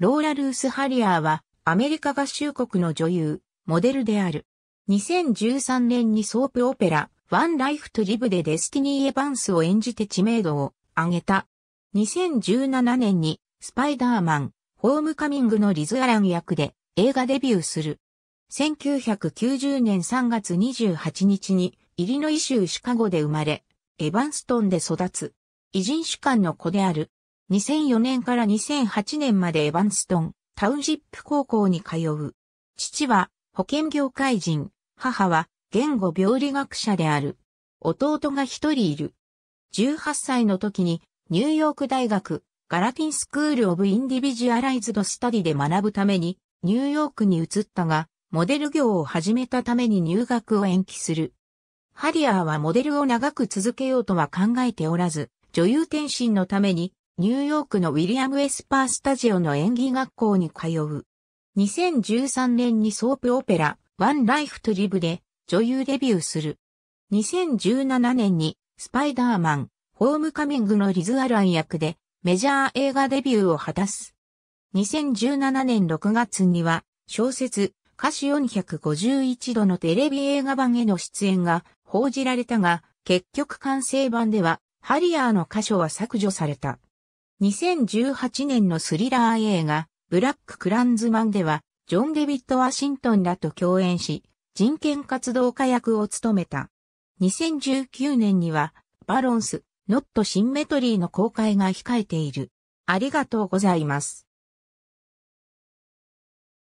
ローラ・ルース・ハリアーは、アメリカ合衆国の女優、モデルである。2013年にソープオペラ、ワン・ライフ・ト・リブでデスティニー・エヴァンスを演じて知名度を上げた。2017年に、スパイダーマン、ホームカミングのリズ・アラン役で映画デビューする。1990年3月28日に、イリノイ州シカゴで生まれ、エヴァンストンで育つ。異人種間の子である2004年から2008年までエヴァンストン、タウンジップ高校に通う。父は保険業界人、母は言語病理学者である。弟が一人いる。18歳の時にニューヨーク大学ガラティンスクールオブインディビジュアライズドスタディで学ぶためにニューヨークに移ったが、モデル業を始めたために入学を延期する。ハリアーはモデルを長く続けようとは考えておらず、女優転身のためにニューヨークのウィリアム・エスパースタジオの演技学校に通う。2013年にソープオペラ、ワン・ライフ・トリブで女優デビューする。2017年にスパイダーマン、ホームカミングのリズ・アラン役でメジャー映画デビューを果たす。2017年6月には小説、歌詞451度のテレビ映画版への出演が報じられたが、結局完成版では、ハリアーの箇所は削除された。2018年のスリラー映画、ブラック・クランズマンでは、ジョン・デビッド・ワシントンらと共演し、人権活動家役を務めた。2019年には、バロンス、ノット・シンメトリーの公開が控えている。ありがとうございます。